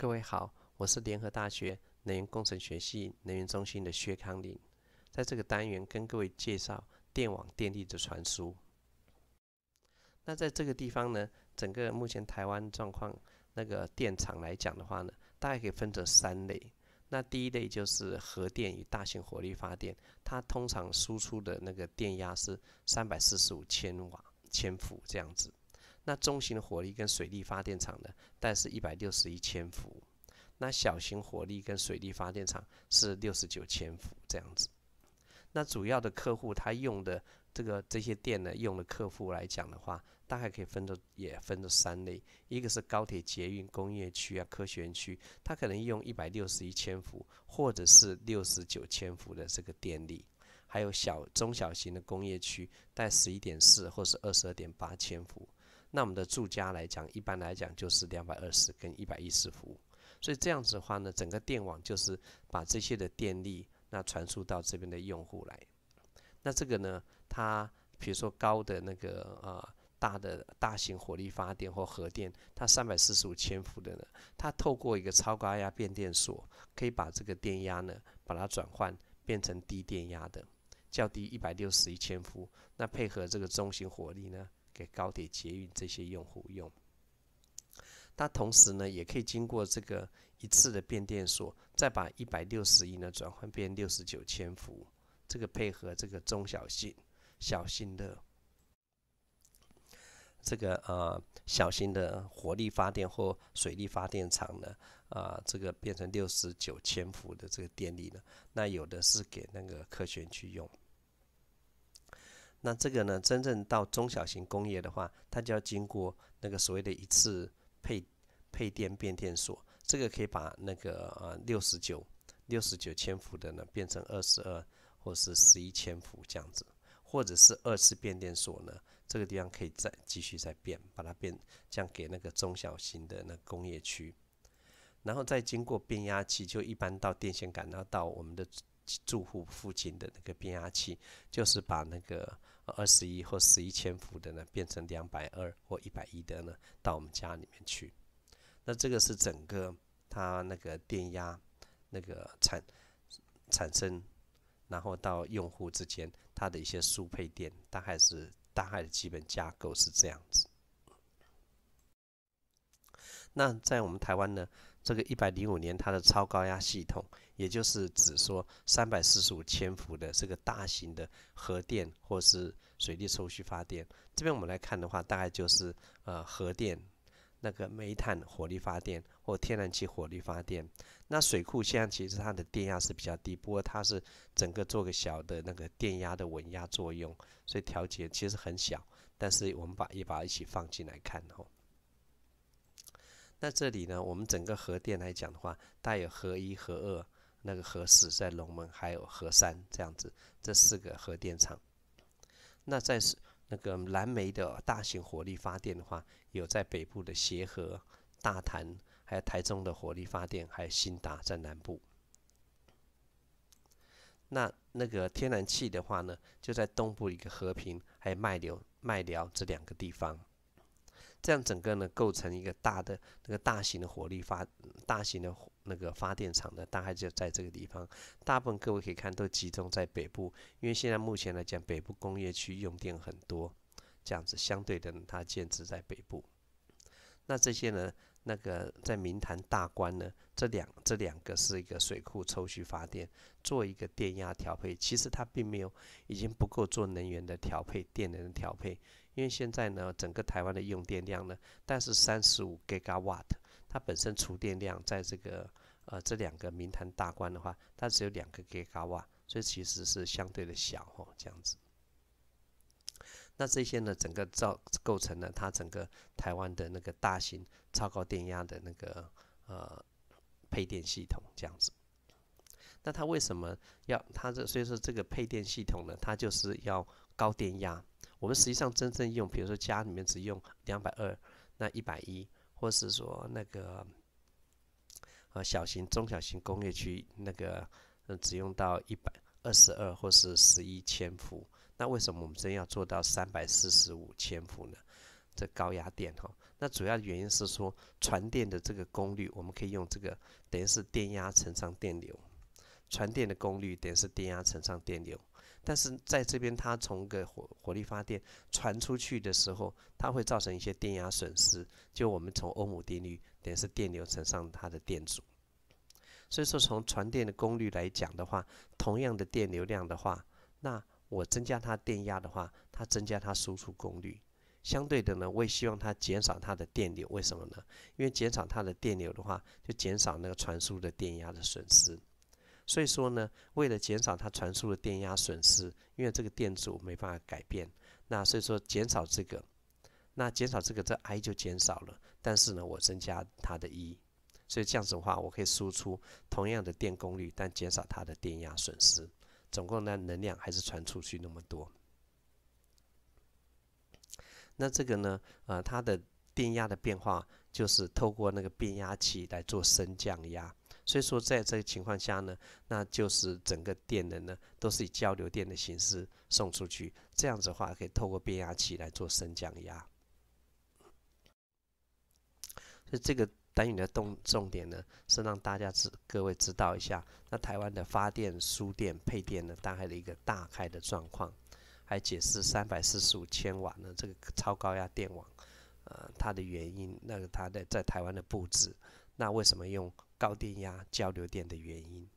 各位好，我是联合大学能源工程学系能源中心的薛康林，在这个单元跟各位介绍电网电力的传输。那在这个地方呢，整个目前台湾状况那个电厂来讲的话呢，大概可以分成三类。那第一类就是核电与大型火力发电，它通常输出的那个电压是三百四十五千瓦、千伏这样子。那中型的火力跟水力发电厂呢，带是一百六十一千伏；那小型火力跟水力发电厂是六十九千伏这样子。那主要的客户他用的这个这些电呢，用的客户来讲的话，大概可以分着也分着三类：一个是高铁、捷运、工业区啊、科学园区，他可能用一百六十一千伏或者是六十九千伏的这个电力；还有小中小型的工业区带十一点四或是二十二点八千伏。那我们的住家来讲，一般来讲就是两百二十跟一百一十伏，所以这样子的话呢，整个电网就是把这些的电力那传输到这边的用户来。那这个呢，它比如说高的那个啊大的大型火力发电或核电，它三百四十五千伏的呢，它透过一个超高压变电所，可以把这个电压呢把它转换变成低电压的较低一百六十一千伏，那配合这个中型火力呢。给高铁、捷运这些用户用，那同时呢，也可以经过这个一次的变电所，再把一百六十亿呢转换变六十九千伏，这个配合这个中小型、小型的这个呃小型的火力发电或水力发电厂呢，啊这个变成六十九千伏的这个电力呢，那有的是给那个科学去用。那这个呢，真正到中小型工业的话，它就要经过那个所谓的一次配配电变电所，这个可以把那个呃六十九、六十九千伏的呢变成二十二或是十一千伏这样子，或者是二次变电所呢，这个地方可以再继续再变，把它变这样给那个中小型的那工业区，然后再经过变压器，就一般到电线杆，然后到我们的。住户附近的那个变压器，就是把那个二十一或十一千伏的呢，变成两百二或一百一的呢，到我们家里面去。那这个是整个它那个电压那个产产生，然后到用户之间它的一些输配电，大概是大概的基本架构是这样子。那在我们台湾呢？这个一百零五年，它的超高压系统，也就是指说三百四十五千伏的这个大型的核电，或是水利抽蓄发电。这边我们来看的话，大概就是呃核电、那个煤炭火力发电，或天然气火力发电。那水库现在其实它的电压是比较低，不过它是整个做个小的那个电压的稳压作用，所以调节其实很小。但是我们把也把它一起放进来看吼。那这里呢，我们整个核电来讲的话，带有核一、核二，那个核四在龙门，还有核三这样子，这四个核电厂。那在是那个蓝煤的大型火力发电的话，有在北部的协和、大潭，还有台中的火力发电，还有新达在南部。那那个天然气的话呢，就在东部一个和平，还有麦寮、麦寮这两个地方。这样整个呢，构成一个大的那个大型的火力发、大型的那个发电厂呢，大概就在这个地方。大部分各位可以看，都集中在北部，因为现在目前来讲，北部工业区用电很多，这样子相对的，它建制在北部。那这些呢，那个在明潭大关呢，这两这两个是一个水库抽蓄发电，做一个电压调配，其实它并没有，已经不够做能源的调配、电能的调配。因为现在呢，整个台湾的用电量呢，但是三十五 gigawatt，它本身储电量在这个呃这两个名坛大关的话，它只有两个 gigawatt，所以其实是相对的小哦，这样子。那这些呢，整个造构成了它整个台湾的那个大型超高电压的那个呃配电系统这样子。那它为什么要它这？所以说这个配电系统呢，它就是要高电压。我们实际上真正用，比如说家里面只用两百二，那一百一，或是说那个呃小型、中小型工业区那个只用到一百二十二，或是十一千伏。那为什么我们真要做到三百四十五千伏呢？这高压电哈。那主要原因是说传电的这个功率，我们可以用这个等于是电压乘上电流。传电的功率等于是电压乘上电流，但是在这边它从个火火力发电传出去的时候，它会造成一些电压损失。就我们从欧姆定律等于是电流乘上它的电阻，所以说从传电的功率来讲的话，同样的电流量的话，那我增加它电压的话，它增加它输出功率。相对的呢，我也希望它减少它的电流，为什么呢？因为减少它的电流的话，就减少那个传输的电压的损失。所以说呢，为了减少它传输的电压损失，因为这个电阻没办法改变，那所以说减少这个，那减少这个，这 I 就减少了。但是呢，我增加它的 E，所以这样子的话，我可以输出同样的电功率，但减少它的电压损失。总共呢，能量还是传出去那么多。那这个呢，呃，它的电压的变化就是透过那个变压器来做升降压。所以说，在这个情况下呢，那就是整个电能呢都是以交流电的形式送出去。这样子的话，可以透过变压器来做升降压。所以这个单元的动重点呢，是让大家知各位知道一下，那台湾的发电、输电、配电呢大概的一个大概的状况，还解释三百四十五千瓦呢这个超高压电网，呃，它的原因，那个它的在台湾的布置，那为什么用？高电压交流电的原因。